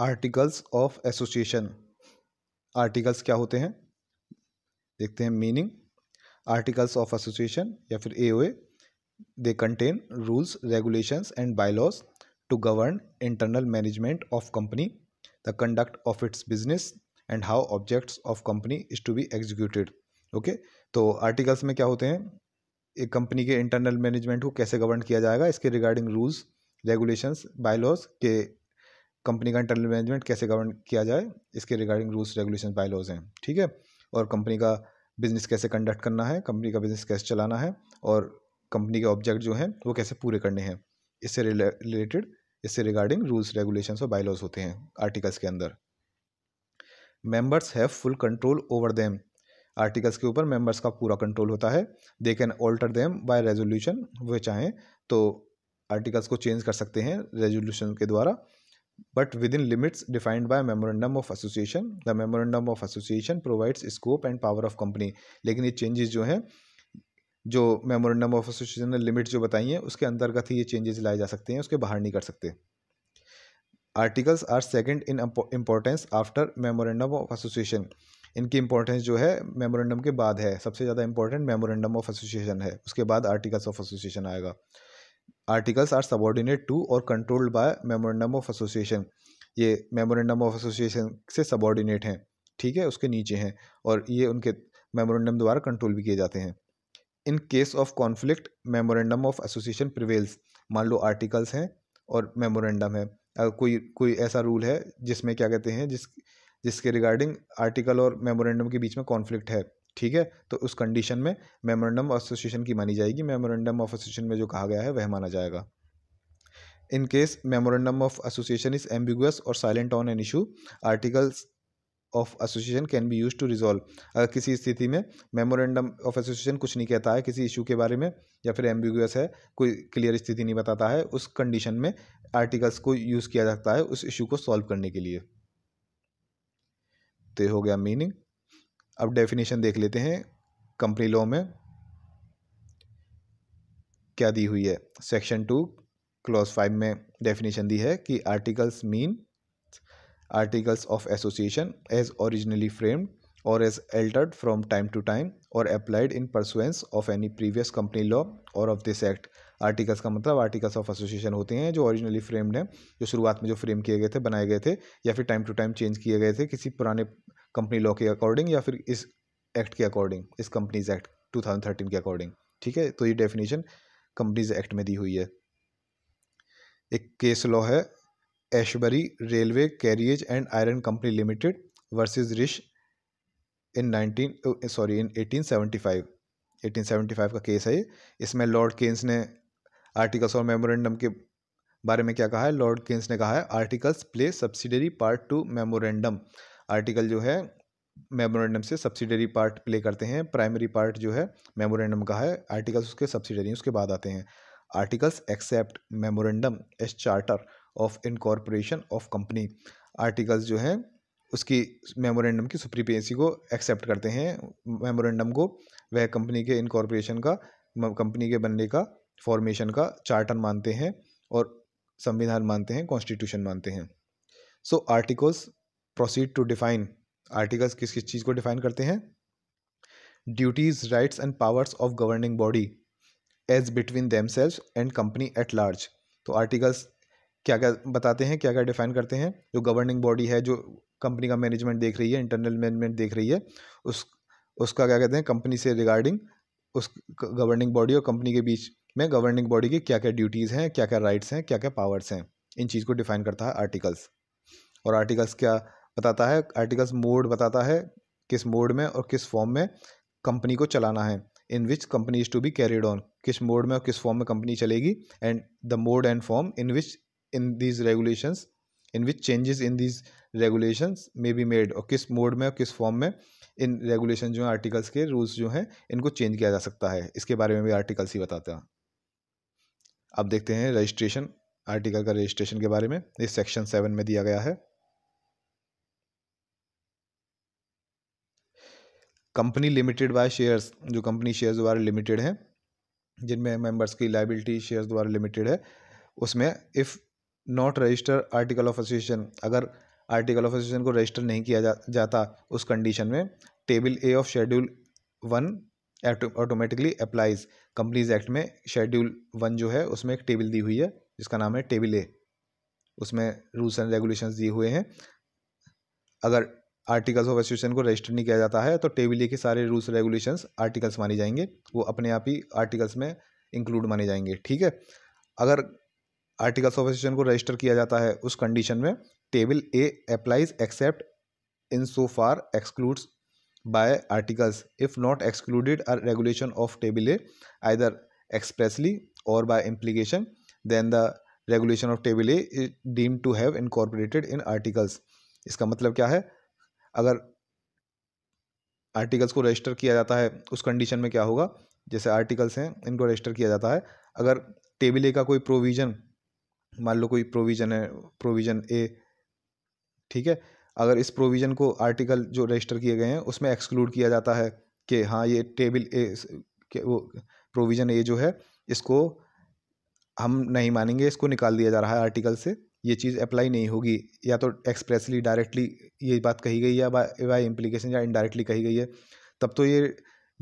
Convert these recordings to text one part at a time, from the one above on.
articles of association articles क्या होते हैं देखते हैं मीनिंग आर्टिकल्स ऑफ एसोसिएशन या फिर uh they contain rules regulations and bylaws to govern internal management of company the conduct of its business and how objects of company is to be executed okay तो articles में क्या होते हैं एक company के internal management को कैसे govern किया जाएगा इसके रिगार्डिंग रूल्स रेगुलेशंस बायलॉज के कंपनी का इंटरनल मैनेजमेंट कैसे गवर्न किया जाए इसके रिगार्डिंग रूल्स रेगुलेशन बायलॉज हैं ठीक है और कंपनी का बिजनेस कैसे कंडक्ट करना है कंपनी का बिजनेस कैसे चलाना है और कंपनी के ऑब्जेक्ट जो हैं वो कैसे पूरे करने हैं इससे रिलेटेड इससे रिगार्डिंग रूल्स रेगुलेशन और बायलॉज होते हैं आर्टिकल्स के अंदर members have full control over them articles के ऊपर मेंबर्स का पूरा कंट्रोल होता है they can alter them by resolution वे चाहें तो आर्टिकल्स को चेंज कर सकते हैं रेजोल्यूशन के द्वारा but within limits defined by memorandum of association the memorandum of association provides scope and power of company लेकिन ये changes जो हैं जो मेमोरेंडम ऑफ एसोसिएशन ने लिमिट जो बताई हैं उसके अंतर्गत ही ये चेंजेस लाए जा सकते हैं उसके बाहर नहीं कर सकते articles are second in importance after memorandum of association इनकी इम्पोर्टेंस जो है मेमोरेंडम के बाद है सबसे ज़्यादा इंपॉर्टेंट मेमोरेंडम ऑफ एसोसिएशन है उसके बाद आर्टिकल्स ऑफ एसोसिएशन आएगा आर्टिकल्स आर सबॉर्डिनेट टू और controlled by memorandum of association ये मेमोरेंडम ऑफ एसोसिएशन से सबॉर्डिनेट हैं ठीक है उसके नीचे हैं और ये उनके मेमोरेंडम द्वारा कंट्रोल भी किए जाते हैं in case of conflict memorandum of association prevails मान लो आर्टिकल्स हैं और मेमोरेंडम है अगर कोई कोई ऐसा रूल है जिसमें क्या कहते हैं जिस जिसके रिगार्डिंग आर्टिकल और मेमोरेंडम के बीच में कॉन्फ्लिक्ट है ठीक है तो उस कंडीशन में मेमोरेंडम ऑफ एसोसिएशन की मानी जाएगी मेमोरेंडम ऑफ एसोसिएशन में जो कहा गया है वह माना जाएगा in case memorandum of association is ambiguous और silent on an issue articles of association can be use to resolve अगर किसी स्थिति में मेमोरेंडम ऑफ एसोसिएशन कुछ नहीं कहता है किसी इशू के बारे में या फिर एम्बिगुअस है कोई क्लियर स्थिति नहीं बताता है उस कंडीशन में आर्टिकल्स को यूज़ किया जाता है उस इशू को सॉल्व करने के लिए तो हो गया मीनिंग अब डेफिनेशन देख लेते हैं कंपनी लॉ में क्या दी हुई है सेक्शन टू क्लॉज फाइव में डेफिनेशन दी है कि articles mean articles of association as originally framed और as altered from time to time और applied in pursuance of any previous company law और ऑफ दिस एक्ट आर्टिकल्स का मतलब articles of association होते हैं जो ओरिजिनली फ्रेम्ड हैं जो शुरुआत में जो फ्रेम किए गए थे बनाए गए थे या फिर टाइम टू टाइम चेंज किए गए थे किसी पुराने कंपनी लॉ के अकॉर्डिंग या फिर इस एक्ट के अकॉर्डिंग इस companies act two thousand thirteen के अकॉर्डिंग ठीक है तो ये डेफिनेशन कंपनीज एक्ट में दी हुई है एक केस लॉ है Ashbury railway carriage and iron company limited versus Riche in nineteen sorry in eighteen eighteen five seventy five का केस है ये इसमें लॉर्ड केन्स ने आर्टिकल्स और मेमोरेंडम के बारे में क्या कहा है लॉर्ड केन्स ने कहा है articles play subsidiary part to memorandum article जो है मेमोरेंडम से सब्सिडरी पार्ट प्ले करते हैं प्राइमरी पार्ट जो है मेमोरेंडम का है आर्टिकल्स उसके सब्सिडरी उसके बाद आते हैं articles accept memorandum as charter of incorporation of company articles जो हैं उसकी मेमोरेंडम की सुप्रीपेंसी को एक्सेप्ट करते हैं मेमोरेंडम को वह कंपनी के इनकॉर्पोरेशन का कंपनी के बनने का फॉर्मेशन का चार्टर मानते हैं और संविधान मानते हैं कॉन्स्टिट्यूशन मानते हैं so articles proceed to define articles किस किस चीज़ को डिफाइन करते हैं duties rights and powers of governing body as between them themselves and company at large तो आर्टिकल्स क्या क्या बताते हैं क्या क्या डिफाइन करते हैं जो गवर्निंग बॉडी है जो कंपनी का मैनेजमेंट देख रही है इंटरनल मैनेजमेंट देख रही है उस उसका क्या कहते हैं कंपनी से रिगार्डिंग उस गवर्निंग बॉडी और कंपनी के बीच में गवर्निंग बॉडी की क्या क्या ड्यूटीज़ हैं क्या क्या राइट्स हैं क्या क्या पावर्स हैं इन चीज़ को डिफाइन करता है आर्टिकल्स और आर्टिकल्स क्या बताता है आर्टिकल्स मोड बताता है किस मोड में और किस फॉर्म में कंपनी को चलाना है in which company is to be carried on किस मोड में और किस फॉर्म में कंपनी चलेगी and the mode and form in which in these regulations in which changes in these regulations may be made और किस मोड में और किस फॉर्म में इन रेगुलेशन जो हैं आर्टिकल्स के रूल्स जो हैं इनको चेंज किया जा सकता है इसके बारे में भी आर्टिकल्स ही बताते हैं अब देखते हैं रजिस्ट्रेशन आर्टिकल का रजिस्ट्रेशन के बारे में इस सेक्शन सेवन में दिया गया है कंपनी लिमिटेड बाय शेयर्स जो कंपनी शेयर्स द्वारा लिमिटेड है जिनमें मेंबर्स की लाइबिलिटी शेयर्स द्वारा लिमिटेड है उसमें if not register article of association अगर आर्टिकल ऑफ एसोसिएशन को रजिस्टर नहीं किया जा, जाता उस कंडीशन में table A of schedule one automatically applies companies act में शेड्यूल वन जो है उसमें एक टेबल दी हुई है जिसका नाम है टेबल ए उसमें रूल्स एंड रेगुलेशंस दिए हुए हैं अगर आर्टिकल्स ऑफ एसोसिएशन को रजिस्टर नहीं किया जाता है तो टेबिले के सारे रूल्स रेगुलेशंस आर्टिकल्स माने जाएंगे वो अपने आप ही आर्टिकल्स में इंक्लूड माने जाएंगे ठीक है अगर आर्टिकल्स ऑफ एसोसिएशन को रजिस्टर किया जाता है उस कंडीशन में table A applies except in so far excludes by articles if not excluded are regulation of table A either expressly और by implication then the regulation of table A deem to have incorporated in articles इसका मतलब क्या है अगर articles को register किया जाता है उस कंडीशन में क्या होगा जैसे आर्टिकल्स हैं इनको रजिस्टर किया जाता है अगर टेबल ए का कोई प्रोविज़न मान लो कोई प्रोविज़न है प्रोविज़न ए ठीक है अगर इस प्रोविज़न को आर्टिकल जो रजिस्टर किए गए हैं उसमें एक्सक्लूड किया जाता है कि हाँ ये टेबल ए के वो प्रोविज़न ए जो है इसको हम नहीं मानेंगे इसको निकाल दिया जा रहा है आर्टिकल से ये चीज़ अप्लाई नहीं होगी या तो एक्सप्रेसली डायरेक्टली ये बात कही गई है बाई इम्प्लीकेशन या इनडायरेक्टली कही गई है तब तो ये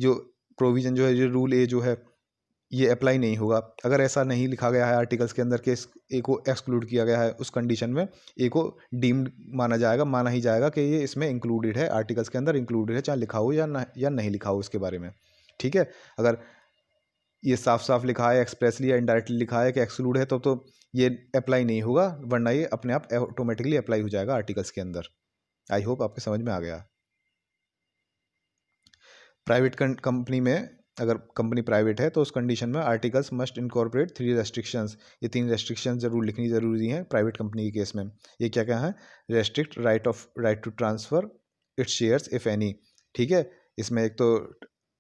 जो प्रोविज़न जो है जो रूल ए जो है ये अप्लाई नहीं होगा अगर ऐसा नहीं लिखा गया है आर्टिकल्स के अंदर के इस ए को एक्सक्लूड किया गया है उस कंडीशन में ए को डीम्ड माना जाएगा माना ही जाएगा कि ये इसमें इंक्लूडेड है आर्टिकल्स के अंदर इंक्लूडेड है चाहे लिखा हो या ना या नहीं लिखा हो इसके बारे में ठीक है अगर ये साफ साफ लिखा है एक्सप्रेसली या इनडायरेक्टली लिखा है कि एक्सक्लूड है तो तो ये अप्लाई नहीं होगा वरना ये अपने आप ऑटोमेटिकली अप्लाई हो जाएगा आर्टिकल्स के अंदर आई होप आपके समझ में आ गया प्राइवेट कंपनी में अगर कंपनी प्राइवेट है तो उस कंडीशन में articles must incorporate three restrictions ये तीन रेस्ट्रिक्शंस जरूर लिखनी ज़रूरी हैं प्राइवेट कंपनी के केस में ये क्या क्या है restrict right of right to transfer its shares if any ठीक है इसमें एक तो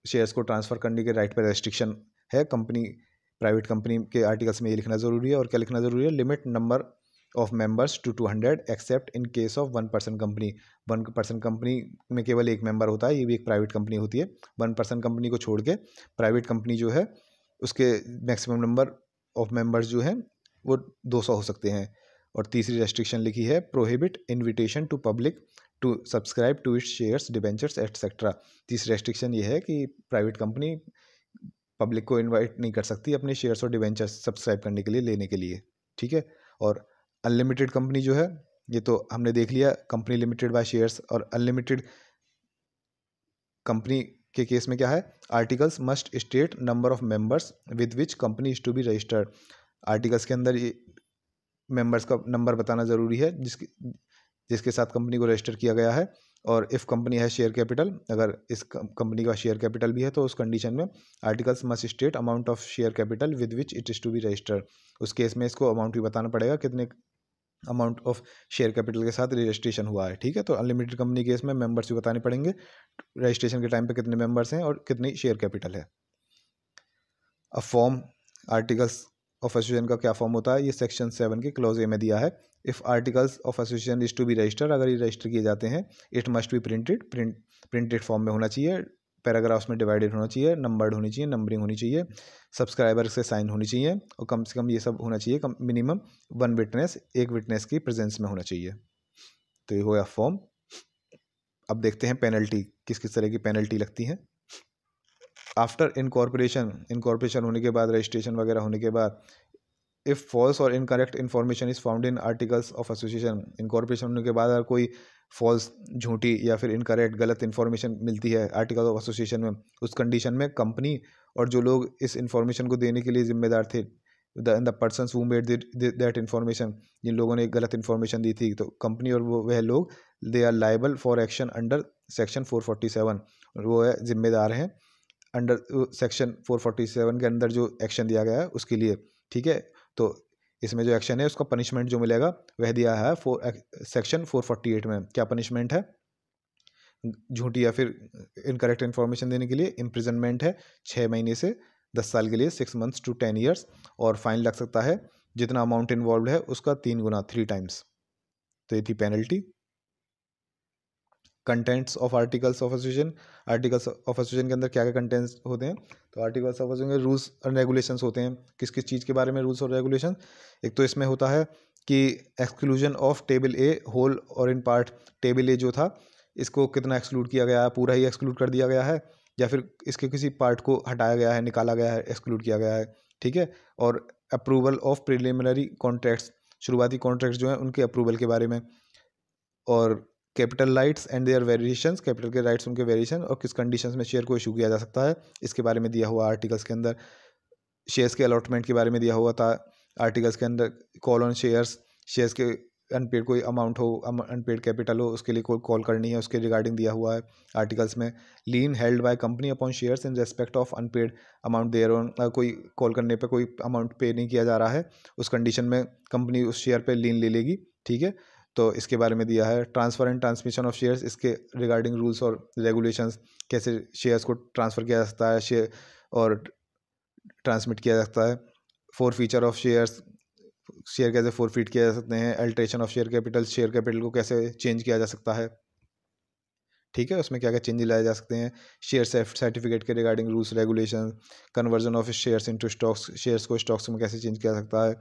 शेयर्स को ट्रांसफ़र करने के राइट पर रेस्ट्रिक्शन है कंपनी प्राइवेट कंपनी के आर्टिकल्स में ये लिखना ज़रूरी है और क्या लिखना ज़रूरी है limit number of members to two hundred except in case of one person company one person company में केवल एक मेंबर होता है ये भी एक प्राइवेट कंपनी होती है वन पर्सन कंपनी को छोड़ के प्राइवेट कंपनी जो है उसके मैक्सिमम नंबर ऑफ मेंबर्स जो हैं वो दो सौ हो सकते हैं और तीसरी रेस्ट्रिक्शन लिखी है prohibit invitation to public to subscribe to its shares debentures etcetera तीसरी रेस्ट्रिक्शन ये है कि प्राइवेट कंपनी पब्लिक को इनवाइट नहीं कर सकती अपने शेयर्स और डिवेंचर्स सब्सक्राइब करने के लिए लेने के लिए ठीक है और अनलिमिटेड कंपनी जो है ये तो हमने देख लिया कंपनी लिमिटेड बाय शेयर्स और अनलिमिटेड कंपनी के केस में क्या है articles must state number of members with which company is to be registered articles के अंदर ये मेंबर्स का नंबर बताना ज़रूरी है जिसके जिसके साथ कंपनी को रजिस्टर किया गया है और इफ़ कंपनी है शेयर कैपिटल अगर इस कंपनी का शेयर कैपिटल भी है तो उस कंडीशन में articles must state amount of share capital with which it is to be registered उस केस में इसको अमाउंट भी बताना पड़ेगा कितने अमाउंट ऑफ शेयर कैपिटल के साथ रजिस्ट्रेशन हुआ है ठीक है तो अनलिमिटेड कंपनी केस में मेंबर्स भी बताने पड़ेंगे रजिस्ट्रेशन के टाइम पे कितने मेंबर्स हैं और कितनी शेयर कैपिटल है uh form articles of association का क्या फॉर्म होता है ये सेक्शन सेवन के क्लोज ए में दिया है if articles of association is to be register अगर ये रजिस्टर किए जाते हैं it must be printed print printed form में होना चाहिए पैराग्राफ्स में डिवाइडेड होना चाहिए नंबर्ड होनी चाहिए नंबरिंग होनी चाहिए सब्सक्राइबर से साइन होनी चाहिए और कम से कम ये सब होना चाहिए कम मिनिमम वन विटनेस एक विटनेस की प्रेजेंस में होना चाहिए तो ये हो गया फॉर्म अब देखते हैं पेनल्टी किस किस तरह की पेनल्टी लगती है आफ्टर इनकॉर्पोरेशन इनकॉर्पोरेशन होने के बाद रजिस्ट्रेशन वगैरह होने के बाद इफ़ फॉल्स और incorrect information is found in articles of association incorporation होने के बाद अगर कोई फॉल्स झूठी या फिर इनकरेक्ट गलत इन्फॉर्मेशन मिलती है आर्टिकल ऑफ एसोसिएशन में उस कंडीशन में कंपनी और जो लोग इस इन्फॉर्मेशन को देने के लिए जिम्मेदार थे the the person who made that information जिन लोगों ने गलत इन्फॉर्मेशन दी थी तो कंपनी और वो वह लोग they are liable for action under section four forty seven वो है जिम्मेदार हैं अंडर सेक्शन 447 के अंदर जो एक्शन दिया गया है उसके लिए ठीक है तो इसमें जो एक्शन है उसका पनिशमेंट जो मिलेगा वह दिया है फोर सेक्शन 448 में क्या पनिशमेंट है झूठी या फिर इनकरेक्ट इन्फॉर्मेशन देने के लिए इम्प्रिजनमेंट है छः महीने से दस साल के लिए six months to ten years और फाइन लग सकता है जितना अमाउंट इन्वॉल्व है उसका तीन गुना थ्री टाइम्स तो ये थी penalty contents of articles of association articles of association के अंदर क्या क्या कंटेंट्स होते हैं तो आर्टिकल्स ऑफ एसोसिएशन रूल्स और रेगुलेशंस होते हैं किस किस चीज़ के बारे में रूल्स और रेगुलेशन एक तो इसमें होता है कि exclusion of table A whole और इन पार्ट टेबल ए जो था इसको कितना एक्सक्लूड किया गया है पूरा ही एक्सक्लूड कर दिया गया है या फिर इसके किसी पार्ट को हटाया गया है निकाला गया है एक्सक्लूड किया गया है ठीक है और अप्रूवल ऑफ प्रिलिमिनरी कॉन्ट्रैक्ट्स शुरुआती कॉन्ट्रैक्ट्स जो हैं उनके अप्रूवल के बारे में और capital rights and their variation capital के राइट्स उनके वेरिएशन और किस कंडीशन में शेयर को इशू किया जा सकता है इसके बारे में दिया हुआ आर्टिकल्स के अंदर शेयर्स के अलॉटमेंट के बारे में दिया हुआ था आर्टिकल्स के अंदर कॉल ऑन शेयर्स शेयर्स के अनपेड कोई अमाउंट हो अनपेड कैपिटल हो उसके लिए कोई कॉल करनी है उसके रिगार्डिंग दिया हुआ है आर्टिकल्स में lien held by company upon shares in respect of unpaid amount thereon कोई कॉल करने पे कोई अमाउंट पे नहीं किया जा रहा है उस कंडीशन में कंपनी उस शेयर पे लीन ले लेगी ठीक है तो इसके बारे में दिया है transfer and transmission of shares इसके रिगार्डिंग रूल्स और रेगुलेशंस कैसे शेयर्स को ट्रांसफ़र किया जा सकता है शेयर और ट्रांसमिट किया जा सकता है forfeiture of shares share कैसे फोर फीट किया जा सकते हैं alteration of share capital share capital को कैसे चेंज किया जा सकता है ठीक है उसमें क्या क्या चेंज लाए जा सकते हैं शेयर सर्टिफिकेट के regarding rules regulation conversion of shares into stocks shares को स्टॉक्स में कैसे चेंज किया जा सकता है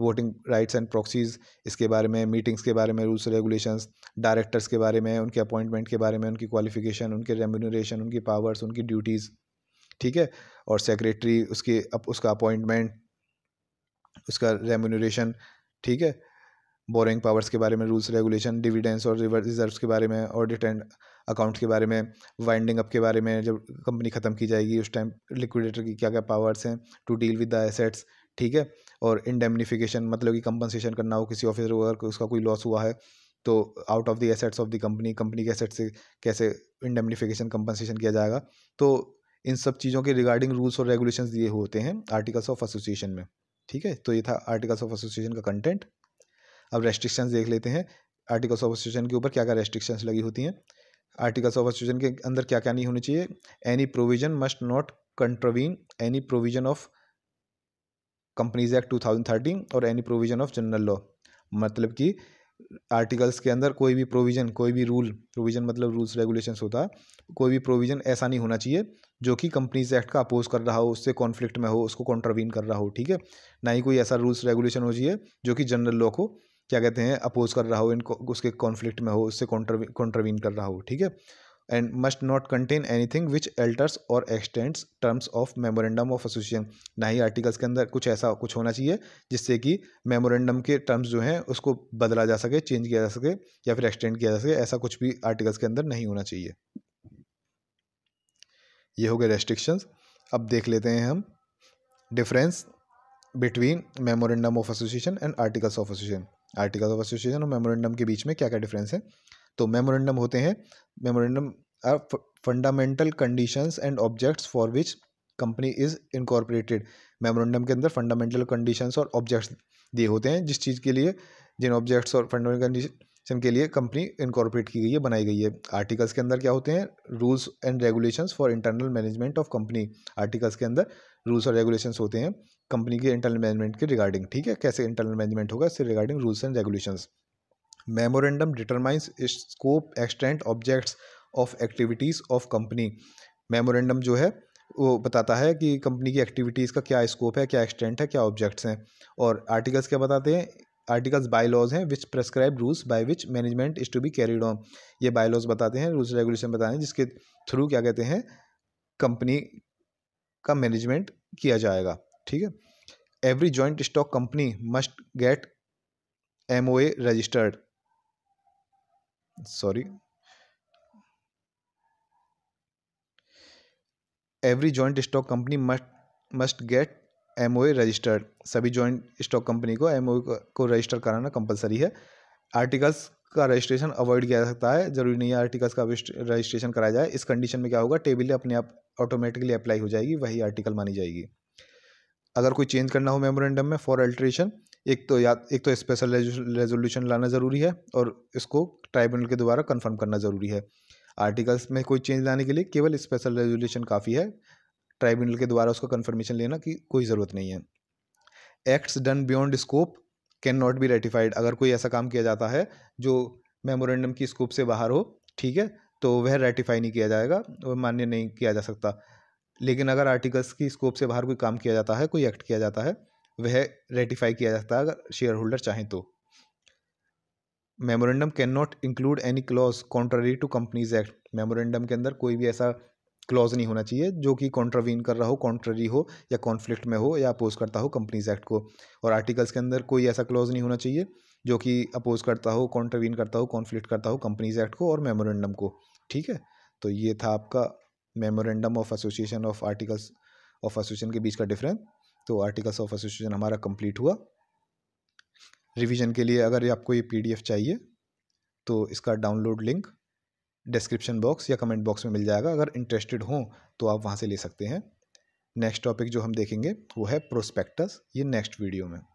वोटिंग राइट्स एंड प्रॉक्सीज़ इसके बारे में मीटिंग्स के बारे में रूल्स रेगुलेशंस डायरेक्टर्स के बारे में उनके अपॉइंटमेंट के बारे में उनकी क्वालिफिकेशन उनके रेम्यूनरेशन उनकी पावर्स उनकी ड्यूटीज़ ठीक है और सेक्रेटरी उसकी अप, उसका अपॉइंटमेंट उसका रेम्यूनरेशन ठीक है बोरिंग पावर्स के बारे में रूल्स रेगुलेशन डिविडेंस और रिजर्व के बारे में ऑडिट एंड अकाउंट के बारे में वाइंडिंग अप के बारे में जब कंपनी ख़त्म की जाएगी उस टाइम लिक्विडेटर की क्या क्या पावर्स हैं to deal with the assets ठीक है और इंडेमनीफिकेशन मतलब कि कंपनसेशन करना हो किसी ऑफिसर को अगर उसका कोई लॉस हुआ है तो out of the assets of the company company के एसेट्स से कैसे इंडेमनीफिकेशन कंपनसेशन किया जाएगा तो इन सब चीज़ों के रिगार्डिंग रूल्स और रेगुलेशन दिए होते हैं आर्टिकल्स ऑफ एसोसिएशन में ठीक है तो ये था आर्टिकल्स ऑफ एसोसिएशन का कंटेंट अब रेस्ट्रिक्शन देख लेते हैं आर्टिकल्स ऑफ एसोसिएशन के ऊपर क्या क्या रेस्ट्रिक्शंस लगी होती हैं आर्टिकल्स ऑफ एसोसिएशन के अंदर क्या क्या नहीं होनी चाहिए any provision must not contravene any provision of companies act 2013 और any provision of general law मतलब कि आर्टिकल्स के अंदर कोई भी प्रोविजन कोई भी रूल प्रोविजन मतलब रूल्स रेगुलेशंस होता है कोई भी प्रोविजन ऐसा नहीं होना चाहिए जो कि कंपनीज एक्ट का अपोज कर रहा हो उससे कॉन्फ्लिक्ट में हो उसको कॉन्ट्रावीन कर रहा हो ठीक है ना ही कोई ऐसा रूल्स रेगुलेशन हो चाहिए जो कि जनरल लॉ को क्या कहते हैं अपोज कर रहा हो इनको उसके कॉन्फ्लिक्ट में हो उससे कॉन्ट्रावीन कर रहा हो ठीक है must not contain anything which alters और extends terms of memorandum of association ना ही आर्टिकल्स के अंदर कुछ ऐसा कुछ होना चाहिए जिससे कि मेमोरेंडम के टर्म्स जो हैं उसको बदला जा सके चेंज किया जा सके या फिर एक्सटेंड किया जा सके ऐसा कुछ भी आर्टिकल्स के अंदर नहीं होना चाहिए ये हो गए रेस्ट्रिक्शंस अब देख लेते हैं हम difference between memorandum of association and articles of association articles of association और मेमोरेंडम के बीच में क्या क्या डिफरेंस है तो मेमोरेंडम होते हैं memorandum fundamental conditions and objects for which company is incorporated memorandum के अंदर फंडामेंटल कंडीशंस और ऑब्जेक्ट्स दिए होते हैं जिस चीज़ के लिए जिन ऑब्जेक्ट्स और फंडामेंटल कंडीशन के लिए कंपनी इनकॉर्पोरेट की गई है बनाई गई है आर्टिकल्स के अंदर क्या होते हैं rules and regulations for internal management of company articles के अंदर रूल्स और रेगुलेशंस होते हैं कंपनी के इंटरनल मैनेजमेंट के रिगार्डिंग ठीक है कैसे इंटरनल मैनेजमेंट होगा इससे regarding rules and regulations memorandum determines scope extent objects of activities of company memorandum जो है वो बताता है कि कंपनी की एक्टिविटीज़ का क्या स्कोप है क्या एक्सटेंट है क्या ऑब्जेक्ट्स हैं और आर्टिकल्स क्या बताते हैं आर्टिकल्स बायलॉज हैं which prescribe rules by which management is to be carried on ये बायलॉज बताते हैं रूल्स रेगुलेशन बताते हैं जिसके थ्रू क्या कहते हैं कंपनी का मैनेजमेंट किया जाएगा ठीक है every joint stock company must get M O A registered sorry every joint stock company must must get M O registered सभी जॉइंट स्टॉक कंपनी को एम को रजिस्टर कराना कंपलसरी है आर्टिकल्स का रजिस्ट्रेशन अवॉइड किया जा सकता है जरूरी नहीं है आर्टिकल्स का रजिस्ट्रेशन कराया जाए इस कंडीशन में क्या होगा टेबल अपने आप ऑटोमेटिकली अप्लाई हो जाएगी वही आर्टिकल मानी जाएगी अगर कोई चेंज करना हो मेमोरेंडम में फॉर अल्ट्रेशन एक तो या एक तो स्पेशल रेजोल्यूशन लाना ज़रूरी है और इसको ट्राइब्यूनल के द्वारा कन्फर्म करना ज़रूरी है आर्टिकल्स में कोई चेंज लाने के लिए केवल स्पेशल रेजुलेशन काफ़ी है ट्राइब्यूनल के द्वारा उसका कन्फर्मेशन लेना की कोई ज़रूरत नहीं है acts done beyond scope cannot be ratified अगर कोई ऐसा काम किया जाता है जो मेमोरेंडम की स्कोप से बाहर हो ठीक है तो वह रेटिफाई नहीं किया जाएगा और मान्य नहीं किया जा सकता लेकिन अगर आर्टिकल्स की स्कोप से बाहर कोई काम किया जाता है कोई एक्ट किया जाता है वह रेटिफाई किया जाता है अगर शेयर होल्डर चाहें तो memorandum cannot include any clause contrary to companies act memorandum के अंदर कोई भी ऐसा क्लॉज नहीं होना चाहिए जो कि कॉन्ट्रावीन कर रहा हो कॉन्ट्ररी हो या कॉन्फ्लिक्ट में हो या अपोज करता हो कंपनीज एक्ट को और आर्टिकल्स के अंदर कोई ऐसा क्लॉज नहीं होना चाहिए जो कि अपोज करता हो कॉन्ट्रावीन करता हो कॉन्फ्लिक्ट करता हो कंपनीज एक्ट को और मेमोरेंडम को ठीक है तो ये था आपका memorandum of association of articles of association के बीच का डिफरेंस तो आर्टिकल्स ऑफ एसोसिएशन हमारा कंप्लीट हुआ रिवीजन के लिए अगर आपको ये पीडीएफ चाहिए तो इसका डाउनलोड लिंक डिस्क्रिप्शन बॉक्स या कमेंट बॉक्स में मिल जाएगा अगर इंटरेस्टेड हों तो आप वहाँ से ले सकते हैं नेक्स्ट टॉपिक जो हम देखेंगे वो है प्रोस्पेक्टस ये नेक्स्ट वीडियो में